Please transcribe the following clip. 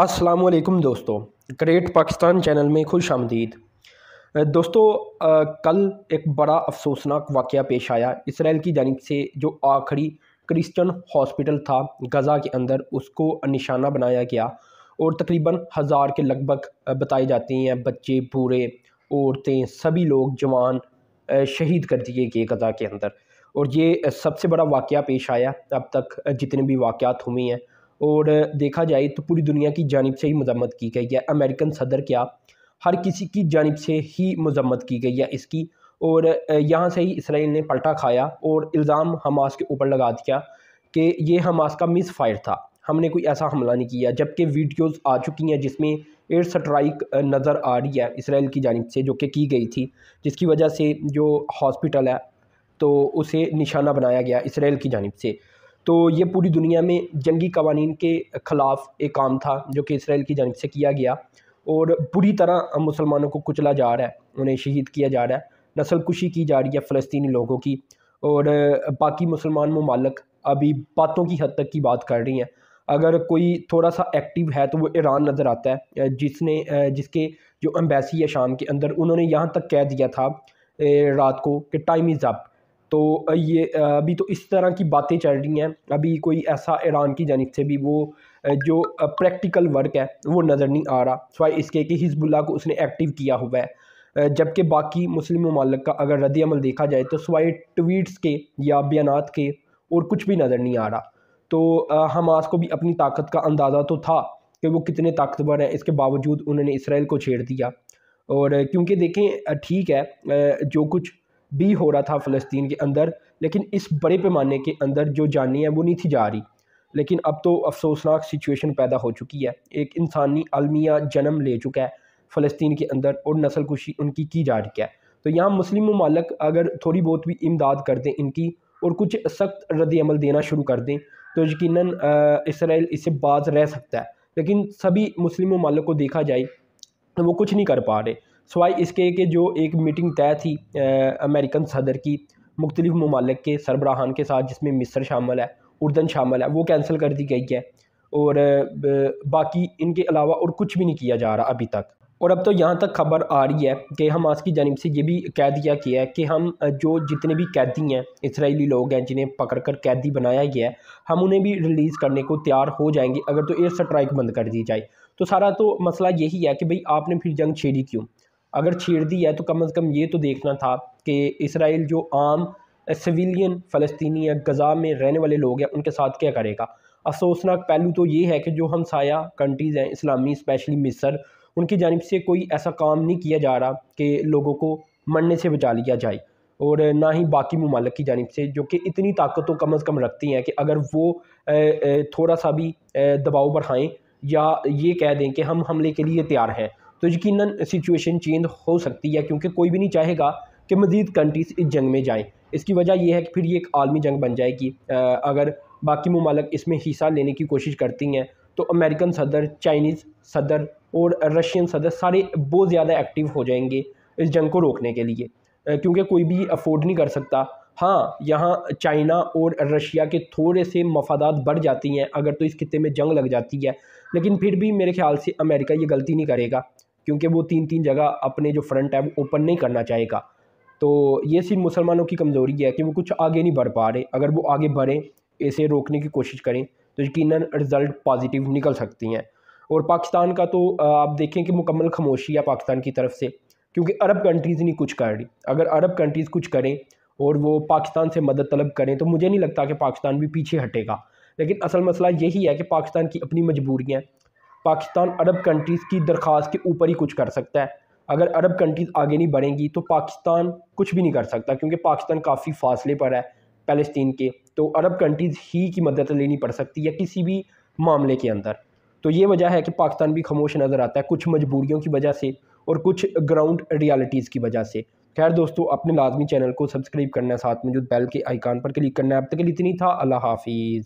असलकुम दोस्तों great Pakistan channel में खुश आमदीद दोस्तों आ, कल एक बड़ा अफसोसनाक वाक़ पेश आया इसराइल की जानब से जो आखिरी क्रिश्चियन हॉस्पिटल था गज़ा के अंदर उसको निशाना बनाया गया और तकरीबन हज़ार के लगभग बताए जाते हैं बच्चे बूढ़े औरतें सभी लोग जवान शहीद कर दिए गए गज़ा के अंदर और ये सबसे बड़ा वाक़ पेश आया अब तक जितने भी वाक़ात हुए हैं और देखा जाए तो पूरी दुनिया की जानब से ही मजम्मत की गई है अमेरिकन सदर क्या हर किसी की जानब से ही मजम्मत की गई है इसकी और यहाँ से ही इसराइल ने पलटा खाया और इल्ज़ाम हमास के ऊपर लगा दिया कि ये हमास का मिस फायर था हमने कोई ऐसा हमला नहीं किया जबकि वीडियोस आ चुकी हैं जिसमें एयर स्ट्राइक नज़र आ रही है इसराइल की जानब से जो कि की गई थी जिसकी वजह से जो हॉस्पिटल है तो उसे निशाना बनाया गया इसराइल की जानब से तो ये पूरी दुनिया में जंगी कवानीन के ख़िलाफ़ एक काम था जो कि इसराइल की जानब से किया गया और बुरी तरह मुसलमानों को कुचला जा रहा है उन्हें शहीद किया जा रहा है नस्ल कुशी की जा रही है फ़लस्तनी लोगों की और बाकी मुसलमान ममालक अभी बातों की हद तक की बात कर रही हैं अगर कोई थोड़ा सा एक्टिव है तो वो ईरान नज़र आता है जिसने जिसके जो एम्बेसी है शाम के अंदर उन्होंने यहाँ तक कह दिया था रात को कि टाइम इज़ अप तो ये अभी तो इस तरह की बातें चल रही हैं अभी कोई ऐसा ईरान की जानब से भी वो जो प्रैक्टिकल वर्क है वो नज़र नहीं आ रहा सवाए इसके कि हिजबुल्ला को उसने एक्टिव किया हुआ है जबकि बाकी मुस्लिम ममालक का अगर रद्दमल देखा जाए तो सवाए ट्वीट्स के या बयान के और कुछ भी नज़र नहीं आ रहा तो हमास को भी अपनी ताकत का अंदाज़ा तो था कि वो कितने ताकतवर हैं इसके बावजूद उन्होंने इसराइल को छेड़ दिया और क्योंकि देखें ठीक है जो कुछ भी हो रहा था फ़लस्तीन के अंदर लेकिन इस बड़े पैमाने के अंदर जो जानी है वो नहीं थी जा रही लेकिन अब तो अफसोसनाक सिचुएशन पैदा हो चुकी है एक इंसानी अलमिया जन्म ले चुका है फ़लस्तीन के अंदर और नस्ल कुशी उनकी की जा रही है तो यहाँ मुस्लिम ममालक अगर थोड़ी बहुत भी इमदाद कर दें इनकी और कुछ सख्त रद्दमल देना शुरू कर दें तो यकीन इसराइल इससे बाज रह सकता है लेकिन सभी मुस्लिम ममालक को देखा जाए तो वो कुछ नहीं कर पा रहे सवाई इसके कि जो एक मीटिंग तय थी आ, अमेरिकन सदर की मुख्तलिफ ममालिक के सरबराहान के साथ जिसमें मिस्र शामिल है उर्दन शामिल है वो कैंसिल कर दी गई है और बाकी इनके अलावा और कुछ भी नहीं किया जा रहा अभी तक और अब तो यहाँ तक खबर आ रही है कि हमास की जानब से ये भी कह दिया गया है कि हम जो जितने भी कैदी हैं इसराइली लोग हैं जिन्हें पकड़ कर कैदी बनाया गया है हम उन्हें भी रिलीज़ करने को तैयार हो जाएंगे अगर तो एयर स्ट्राइक बंद कर दी जाए तो सारा तो मसला यही है कि भाई आपने फिर जंग छेड़ी क्यों अगर छेड़ दी है तो कम अज़ कम ये तो देखना था कि इसराइल जो आम सिविलियन फ़लस्तनी या गज़ा में रहने वाले लोग हैं उनके साथ क्या करेगा अफसोसनाक पहलू तो ये है कि जो हमसाया कंट्रीज़ हैं इस्लामी स्पेशली मिस्र उनकी जानब से कोई ऐसा काम नहीं किया जा रहा कि लोगों को मरने से बचा लिया जाए और ना ही बाकी ममालक की जानब से जो कि इतनी ताकत तो कम अज़ कम रखती हैं कि अगर वो थोड़ा सा भी दबाव बढ़ाएँ या ये कह दें कि हम हमले के लिए तैयार हैं तो यकीन सिचुएशन चेंज हो सकती है क्योंकि कोई भी नहीं चाहेगा कि मज़ीद कंट्रीज़ इस जंग में जाएँ इसकी वजह यह है कि फिर ये एक आलमी जंग बन जाएगी अगर बाकी ममालक इसमें हिस्सा लेने की कोशिश करती हैं तो अमेरिकन सदर चाइनीज़ सदर और रशियन सदर सारे बहुत ज़्यादा एक्टिव हो जाएंगे इस जंग को रोकने के लिए क्योंकि कोई भी अफोर्ड नहीं कर सकता हाँ यहाँ चाइना और रशिया के थोड़े से मफादात बढ़ जाती हैं अगर तो इस खत्े में जंग लग जाती है लेकिन फिर भी मेरे ख्याल से अमेरिका ये गलती नहीं करेगा क्योंकि वो तीन तीन जगह अपने जो फ्रंट है वो ओपन नहीं करना चाहेगा तो ये सिर्फ मुसलमानों की कमज़ोरी है कि वो कुछ आगे नहीं बढ़ पा रहे अगर वो आगे बढ़ें इसे रोकने की कोशिश करें तो यकीन रिज़ल्ट पॉजिटिव निकल सकती हैं और पाकिस्तान का तो आप देखें कि मुकम्मल खामोशी है पाकिस्तान की तरफ से क्योंकि अरब कंट्रीज़ नहीं कुछ कर रही अगर अरब कंट्रीज़ कुछ करें और वो पाकिस्तान से मदद तलब करें तो मुझे नहीं लगता कि पाकिस्तान भी पीछे हटेगा लेकिन असल मसला यही है कि पाकिस्तान की अपनी मजबूरियाँ पाकिस्तान अरब कंट्रीज़ की दरख्वास्त के ऊपर ही कुछ कर सकता है अगर अरब कंट्रीज़ आगे नहीं बढ़ेंगी तो पाकिस्तान कुछ भी नहीं कर सकता क्योंकि पाकिस्तान काफ़ी फासले पर है फ़लस्तीन के तो अरब कंट्रीज़ ही की मदद लेनी पड़ सकती है किसी भी मामले के अंदर तो ये वजह है कि पाकिस्तान भी खामोश नज़र आता है कुछ मजबूरियों की वजह से और कुछ ग्राउंड रियलिटीज़ की वजह से खैर दोस्तों अपने लाजमी चैनल को सब्सक्राइब करना है साथ में जो बैल के आइकान पर क्लिक करना है अब तक इतनी था अल्लाह हाफिज़